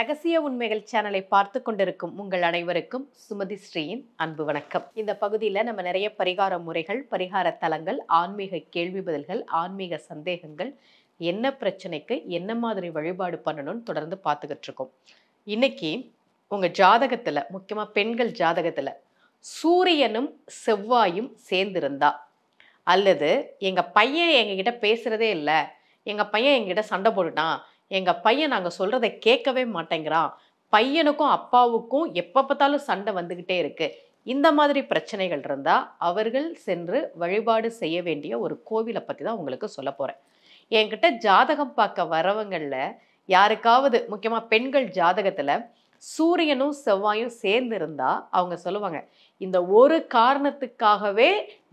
ரகசிய உண்மைகள் சேனலை பார்த்து கொண்டிருக்கும் உங்கள் அனைவருக்கும் சுமதி ஸ்ரீயின் அன்பு வணக்கம் இந்த பகுதியில் நம்ம நிறைய பரிகார முறைகள் பரிகார தலங்கள் ஆன்மீக கேள்வி பதில்கள் ஆன்மீக சந்தேகங்கள் என்ன பிரச்சனைக்கு என்ன மாதிரி வழிபாடு பண்ணணும்னு தொடர்ந்து பார்த்துக்கிட்டு இருக்கோம் இன்னைக்கு உங்கள் ஜாதகத்தில் முக்கியமாக பெண்கள் ஜாதகத்தில் சூரியனும் செவ்வாயும் சேர்ந்திருந்தா அல்லது எங்கள் பையன் எங்ககிட்ட பேசுகிறதே இல்லை எங்கள் பையன் எங்கிட்ட சண்டை போடுனா எங்கள் பையன் நாங்கள் சொல்கிறத கேட்கவே மாட்டேங்கிறான் பையனுக்கும் அப்பாவுக்கும் எப்போ பார்த்தாலும் சண்டை வந்துக்கிட்டே இருக்குது இந்த மாதிரி பிரச்சனைகள் இருந்தால் அவர்கள் சென்று வழிபாடு செய்ய வேண்டிய ஒரு கோவிலை பற்றி தான் உங்களுக்கு சொல்ல போகிறேன் என்கிட்ட ஜாதகம் பார்க்க வரவங்களில் யாருக்காவது முக்கியமாக பெண்கள் ஜாதகத்தில் சூரியனும் செவ்வாயும் சேர்ந்து அவங்க சொல்லுவாங்க இந்த ஒரு காரணத்துக்காகவே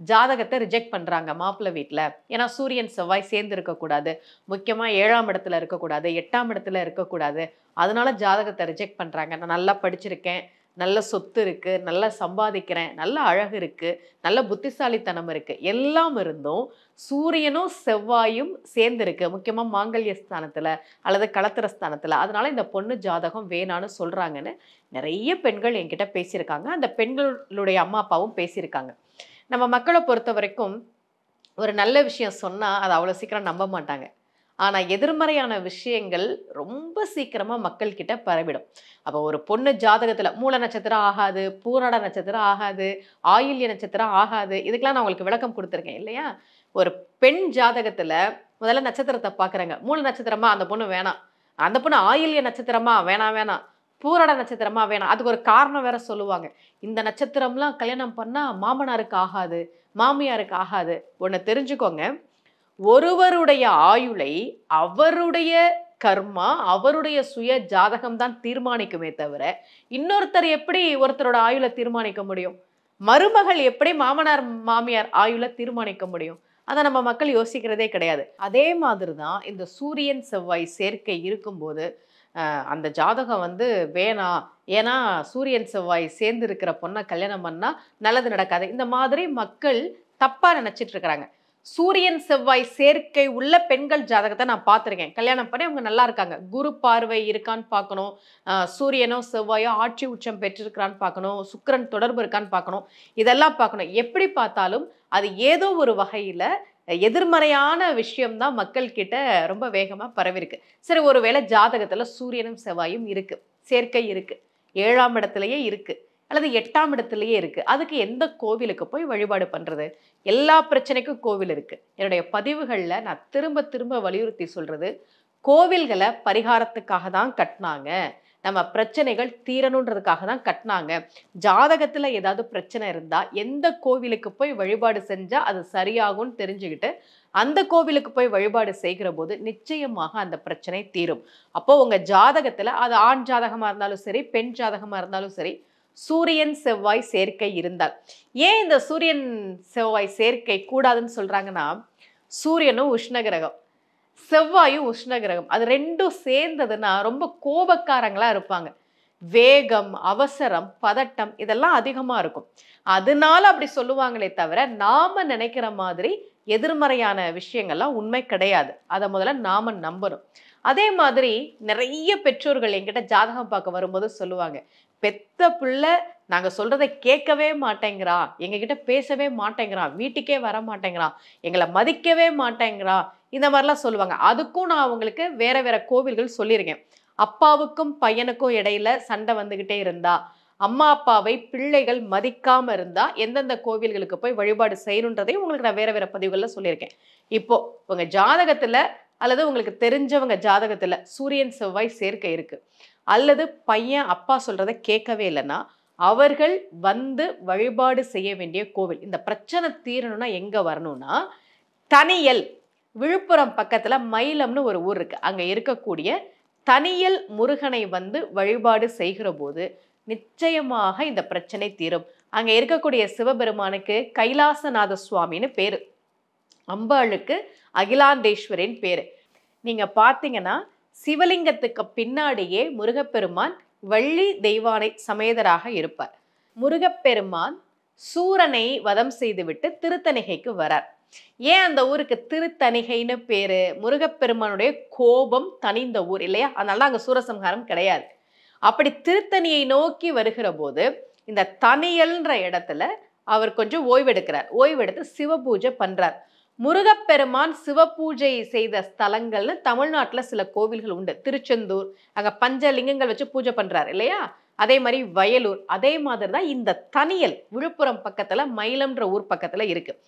ஜாதகத்தை ரிஜெக்ட் பண்ணுறாங்க மாப்பிள்ளை வீட்டில் ஏன்னா சூரியன் செவ்வாய் சேர்ந்து இருக்கக்கூடாது முக்கியமாக ஏழாம் இடத்துல இருக்கக்கூடாது எட்டாம் இடத்துல இருக்கக்கூடாது அதனால ஜாதகத்தை ரிஜெக்ட் பண்ணுறாங்க நான் நல்லா படிச்சிருக்கேன் நல்ல சொத்து இருக்குது நல்லா சம்பாதிக்கிறேன் நல்ல அழகு இருக்குது நல்ல புத்திசாலித்தனம் இருக்குது எல்லாம் இருந்தும் சூரியனும் செவ்வாயும் சேர்ந்துருக்கு முக்கியமாக மாங்கல்ய ஸ்தானத்தில் அல்லது களத்திர ஸ்தானத்தில் அதனால் இந்த பொண்ணு ஜாதகம் வேணான்னு சொல்கிறாங்கன்னு நிறைய பெண்கள் என்கிட்ட பேசியிருக்காங்க அந்த பெண்களுடைய அம்மா அப்பாவும் பேசியிருக்காங்க நம்ம மக்களை பொறுத்த வரைக்கும் ஒரு நல்ல விஷயம் சொன்னால் அதை அவ்வளோ சீக்கிரம் நம்ப மாட்டாங்க ஆனால் எதிர்மறையான விஷயங்கள் ரொம்ப சீக்கிரமாக மக்கள்கிட்ட பரவிடும் அப்போ ஒரு பொண்ணு ஜாதகத்தில் மூல நட்சத்திரம் ஆகாது பூரட நட்சத்திரம் ஆகாது ஆயில்ய நட்சத்திரம் ஆகாது இதுக்கெலாம் நான் உங்களுக்கு விளக்கம் கொடுத்துருக்கேன் இல்லையா ஒரு பெண் ஜாதகத்தில் முதல்ல நட்சத்திரத்தை பார்க்குறாங்க மூல நட்சத்திரமா அந்த பொண்ணு வேணாம் அந்த பொண்ணு ஆயில்ய நட்சத்திரமா வேணாம் வேணாம் பூரட நட்சத்திரமா வேணாம் அதுக்கு ஒரு காரணம் வேற சொல்லுவாங்க இந்த நட்சத்திரம்லாம் கல்யாணம் பண்ணால் மாமனாருக்கு ஆகாது மாமியாருக்கு ஆகாது ஒன்று தெரிஞ்சுக்கோங்க ஒருவருடைய ஆயுளை அவருடைய கர்மா அவருடைய சுய ஜாதகம் தான் தீர்மானிக்குமே தவிர இன்னொருத்தர் எப்படி ஒருத்தரோட ஆயுளை தீர்மானிக்க முடியும் மருமகள் எப்படி மாமனார் மாமியார் ஆயுளை தீர்மானிக்க முடியும் அதை நம்ம மக்கள் யோசிக்கிறதே கிடையாது அதே மாதிரி தான் இந்த சூரியன் செவ்வாய் சேர்க்கை இருக்கும்போது அந்த ஜாதகம் வந்து வேணாம் ஏன்னா சூரியன் செவ்வாய் சேர்ந்து இருக்கிற பொண்ணை கல்யாணம் பண்ணால் நல்லது நடக்காது இந்த மாதிரி மக்கள் தப்பாக நினச்சிட்டு இருக்கிறாங்க சூரியன் செவ்வாய் சேர்க்கை உள்ள பெண்கள் ஜாதகத்தை நான் பார்த்துருக்கேன் கல்யாணம் பண்ணி அவங்க நல்லா இருக்காங்க குரு பார்வை இருக்கான்னு பார்க்கணும் சூரியனோ செவ்வாயோ ஆட்சி உச்சம் பெற்றிருக்கிறான்னு பார்க்கணும் சுக்கரன் தொடர்பு இருக்கான்னு பார்க்கணும் இதெல்லாம் பார்க்கணும் எப்படி பார்த்தாலும் அது ஏதோ ஒரு வகையில் எதிர்மறையான விஷயம்தான் மக்கள் கிட்ட ரொம்ப வேகமாக பரவிருக்கு சரி ஒருவேளை ஜாதகத்தில் சூரியனும் செவ்வாயும் இருக்குது சேர்க்கை இருக்குது ஏழாம் இடத்துலையே இருக்குது அல்லது எட்டாம் இடத்துலையே இருக்குது அதுக்கு எந்த கோவிலுக்கு போய் வழிபாடு பண்ணுறது எல்லா பிரச்சனைக்கும் கோவில் இருக்குது என்னுடைய பதிவுகளில் நான் திரும்ப திரும்ப வலியுறுத்தி சொல்கிறது கோவில்களை பரிகாரத்துக்காக தான் கட்டினாங்க நம்ம பிரச்சனைகள் தீரணுன்றதுக்காக தான் கட்டினாங்க ஜாதகத்தில் ஏதாவது பிரச்சனை இருந்தால் எந்த கோவிலுக்கு போய் வழிபாடு செஞ்சால் அது சரியாகும்னு தெரிஞ்சுக்கிட்டு அந்த கோவிலுக்கு போய் வழிபாடு செய்கிற போது நிச்சயமாக அந்த பிரச்சனை தீரும் அப்போது உங்கள் ஜாதகத்தில் அது ஆண் ஜாதகமாக இருந்தாலும் சரி பெண் ஜாதகமாக இருந்தாலும் சரி சூரியன் செவ்வாய் சேர்க்கை இருந்தால் ஏன் இந்த சூரியன் செவ்வாய் சேர்க்கை கூடாதுன்னு சொல்கிறாங்கன்னா சூரியனும் உஷ்ண கிரகம் செவ்வாயும் உஷ்ணகிரகம் அது ரெண்டும் சேர்ந்ததுன்னா ரொம்ப கோபக்காரங்களாக இருப்பாங்க வேகம் அவசரம் பதட்டம் இதெல்லாம் அதிகமாக இருக்கும் அதனால அப்படி சொல்லுவாங்களே தவிர நாம் நினைக்கிற மாதிரி எதிர்மறையான விஷயங்கள்லாம் உண்மை கிடையாது அதை முதல்ல நாம் நம்பணும் அதே மாதிரி நிறைய பெற்றோர்கள் என்கிட்ட ஜாதகம் பார்க்க வரும்போது சொல்லுவாங்க பெத்த பிள்ளை நாங்கள் சொல்கிறத கேட்கவே மாட்டேங்கிறான் எங்ககிட்ட பேசவே மாட்டேங்கிறான் வீட்டுக்கே வர மாட்டேங்கிறான் எங்களை மதிக்கவே மாட்டேங்கிறான் இந்த மாதிரிலாம் சொல்லுவாங்க அதுக்கும் நான் அவங்களுக்கு வேற வேற கோவில்கள் சொல்லியிருக்கேன் அப்பாவுக்கும் பையனுக்கும் இடையில சண்டை வந்துக்கிட்டே இருந்தா அம்மா அப்பாவை பிள்ளைகள் மதிக்காம இருந்தா எந்தெந்த கோவில்களுக்கு போய் வழிபாடு செய்யணுன்றதையும் உங்களுக்கு நான் வேற வேற பதிவுகளில் சொல்லியிருக்கேன் இப்போ உங்க ஜாதகத்துல அல்லது உங்களுக்கு தெரிஞ்சவங்க ஜாதகத்தில் சூரியன் செவ்வாய் சேர்க்கை இருக்குது அல்லது பையன் அப்பா சொல்கிறத கேட்கவே இல்லைன்னா அவர்கள் வந்து வழிபாடு செய்ய வேண்டிய கோவில் இந்த பிரச்சனை தீரணும்னா எங்கே வரணும்னா தனியல் விழுப்புரம் பக்கத்தில் மயிலம்னு ஒரு ஊர் இருக்குது அங்கே இருக்கக்கூடிய தனியல் முருகனை வந்து வழிபாடு செய்கிற போது நிச்சயமாக இந்த பிரச்சனை தீரும் அங்கே இருக்கக்கூடிய சிவபெருமானுக்கு கைலாசநாத சுவாமின்னு பேர் அம்பாளுக்கு அகிலாந்தேஸ்வரின் பேர் நீங்கள் பார்த்தீங்கன்னா சிவலிங்கத்துக்கு பின்னாடியே முருகப்பெருமான் வள்ளி தெய்வானை சமேதராக இருப்பார் முருகப்பெருமான் சூரனை வதம் செய்துவிட்டு திருத்தணிகைக்கு வரார் ஏன் அந்த ஊருக்கு திருத்தணிகைன்னு பேரு முருகப்பெருமானுடைய கோபம் தனிந்த ஊர் இல்லையா அதனால அங்கே சூரசம்ஹாரம் கிடையாது அப்படி திருத்தணியை நோக்கி வருகிற போது இந்த தனியல்ன்ற இடத்துல அவர் கொஞ்சம் ஓய்வெடுக்கிறார் ஓய்வெடுத்து சிவபூஜை பண்றார் முருகப்பெருமான் பூஜை செய்த ஸ்தலங்கள்னு தமிழ்நாட்டில் சில கோவில்கள் உண்டு திருச்செந்தூர் அங்கே பஞ்சலிங்கங்கள் வச்சு பூஜை பண்ணுறாரு இல்லையா அதே மாதிரி வயலூர் அதே மாதிரி தான் இந்த தனியல் விழுப்புரம் பக்கத்தில் மயிலம்ன்ற ஊர் பக்கத்தில் இருக்குது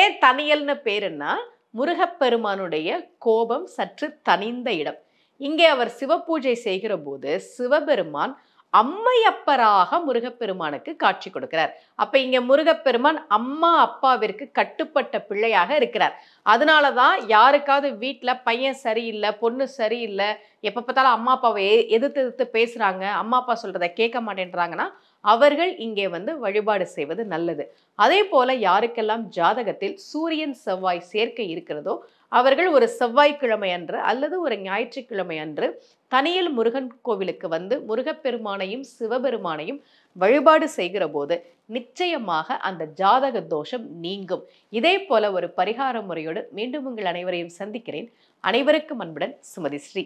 ஏன் தனியல்னு பேருன்னா முருகப்பெருமானுடைய கோபம் சற்று தனிந்த இடம் இங்கே அவர் சிவபூஜை செய்கிற போது சிவபெருமான் அம்மையப்பராக முருகப்பெருமானுக்கு காட்சி கொடுக்கிறார் அப்ப இங்க முருகப்பெருமான் அம்மா அப்பாவிற்கு கட்டுப்பட்ட பிள்ளையாக இருக்கிறார் அதனாலதான் யாருக்காவது வீட்டில் பையன் சரியில்லை பொண்ணு சரியில்லை எப்போ பார்த்தாலும் அம்மா அப்பாவை எதிர்த்து எதிர்த்து பேசுறாங்க அம்மா அப்பா சொல்றத கேட்க மாட்டேன்றாங்கன்னா அவர்கள் இங்கே வந்து வழிபாடு செய்வது நல்லது அதே போல யாருக்கெல்லாம் ஜாதகத்தில் சூரியன் செவ்வாய் சேர்க்கை இருக்கிறதோ அவர்கள் ஒரு செவ்வாய்க்கிழமை அன்று அல்லது ஒரு ஞாயிற்றுக்கிழமை அன்று தனியில் முருகன் கோவிலுக்கு வந்து முருகப்பெருமானையும் சிவபெருமானையும் வழிபாடு செய்கிற போது நிச்சயமாக அந்த ஜாதக தோஷம் நீங்கும் இதே போல ஒரு பரிகார முறையோடு மீண்டும் உங்கள் அனைவரையும் சந்திக்கிறேன் அனைவருக்கும் அன்புடன் சுமதி ஸ்ரீ